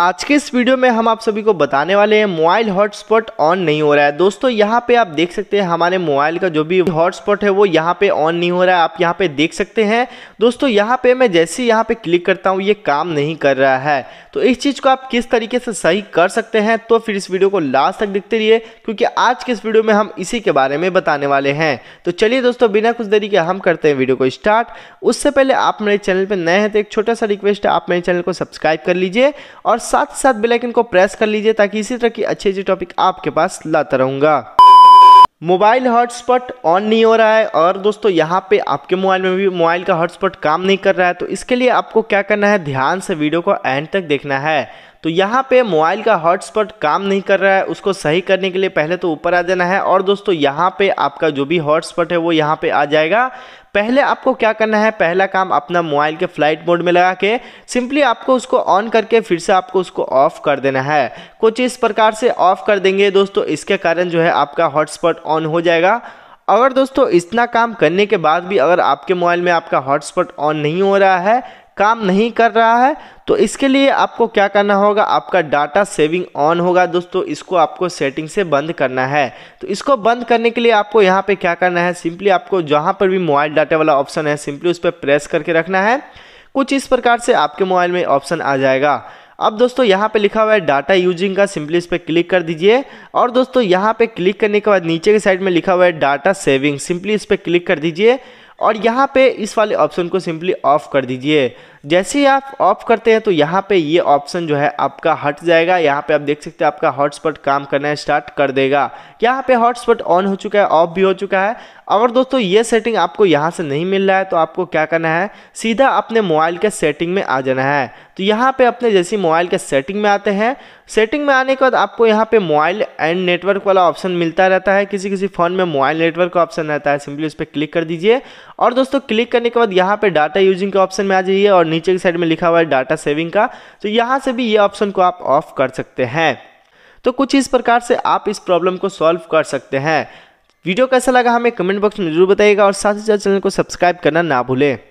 आज के इस वीडियो में हम आप सभी को बताने वाले हैं मोबाइल हॉटस्पॉट ऑन नहीं हो रहा है दोस्तों यहाँ पे आप देख सकते हैं हमारे मोबाइल का जो भी हॉटस्पॉट है वो यहाँ पे ऑन नहीं हो रहा है आप यहाँ पे देख सकते हैं दोस्तों यहाँ पे मैं जैसे यहाँ पे क्लिक करता हूँ ये काम नहीं कर रहा है तो इस चीज़ को आप किस तरीके से सही कर सकते हैं तो फिर इस वीडियो को लास्ट तक देखते रहिए क्योंकि आज के इस वीडियो में हम इसी के बारे में बताने वाले हैं तो चलिए दोस्तों बिना कुछ देरी के हम करते हैं वीडियो को स्टार्ट उससे पहले आप मेरे चैनल पर नए हैं तो एक छोटा सा रिक्वेस्ट है आप मेरे चैनल को सब्सक्राइब कर लीजिए और साथ ही साथ बेलाइकन को प्रेस कर लीजिए ताकि इसी तरह की अच्छे अच्छे टॉपिक आपके पास लाता रहूंगा मोबाइल हॉटस्पॉट ऑन नहीं हो रहा है और दोस्तों यहाँ पे आपके मोबाइल में भी मोबाइल का हॉटस्पॉट काम नहीं कर रहा है तो इसके लिए आपको क्या करना है ध्यान से वीडियो को एंड तक देखना है तो यहाँ पे मोबाइल का हॉटस्पॉट काम नहीं कर रहा है उसको सही करने के लिए पहले तो ऊपर आ जाना है और दोस्तों यहाँ पे आपका जो भी हॉटस्पॉट है वो यहाँ पे आ जाएगा पहले आपको क्या करना है पहला काम अपना मोबाइल के फ्लाइट मोड में लगा के सिंपली आपको उसको ऑन करके फिर से आपको उसको ऑफ कर देना है कुछ इस प्रकार से ऑफ कर देंगे दोस्तों इसके कारण जो है आपका हॉटस्पॉट ऑन हो जाएगा अगर दोस्तों इतना काम करने के बाद भी अगर आपके मोबाइल में आपका हॉटस्पॉट ऑन नहीं हो रहा है काम नहीं कर रहा है तो इसके लिए आपको क्या करना होगा आपका डाटा सेविंग ऑन होगा दोस्तों इसको आपको सेटिंग से बंद करना है तो इसको बंद करने के लिए आपको यहाँ पे क्या करना है सिंपली आपको जहाँ पर भी मोबाइल डाटा वाला ऑप्शन है सिंपली उस पर प्रेस करके रखना है कुछ इस प्रकार से आपके मोबाइल में ऑप्शन आ जाएगा अब दोस्तों यहाँ पे लिखा हुआ है डाटा यूजिंग का सिंपली इस पर क्लिक कर दीजिए और दोस्तों यहाँ पे क्लिक करने के बाद नीचे के साइड में लिखा हुआ है डाटा सेविंग सिंपली इस पर क्लिक कर दीजिए और यहाँ पे इस वाले ऑप्शन को सिंपली ऑफ़ कर दीजिए जैसे ही आप ऑफ करते हैं तो यहाँ पे ये ऑप्शन जो है आपका हट जाएगा यहाँ पे आप देख सकते हैं आपका हॉटस्पॉट काम करना स्टार्ट कर देगा यहाँ पे हॉटस्पॉट ऑन हो चुका है ऑफ भी हो चुका है अगर दोस्तों ये सेटिंग आपको यहाँ से नहीं मिल रहा है तो आपको क्या करना है सीधा अपने मोबाइल के सेटिंग में आ जाना है तो यहाँ पे अपने जैसे मोबाइल के सेटिंग में आते हैं सेटिंग में आने के बाद आपको यहाँ पे मोबाइल एंड नेटवर्क वाला ऑप्शन मिलता रहता है किसी किसी फ़ोन में मोबाइल नेटवर्क का ऑप्शन रहता है सिंपली उस पर क्लिक कर दीजिए और दोस्तों क्लिक करने के बाद यहाँ पे डाटा यूजिंग के ऑप्शन में आ जाइए और नीचे की साइड में लिखा हुआ है डाटा सेविंग का तो यहाँ से भी ये ऑप्शन को आप ऑफ कर सकते हैं तो कुछ इस प्रकार से आप इस प्रॉब्लम को सॉल्व कर सकते हैं वीडियो कैसा लगा हमें कमेंट बॉक्स में जरूर बताइएगा और साथ ही साथ चैनल को सब्सक्राइब करना ना भूलें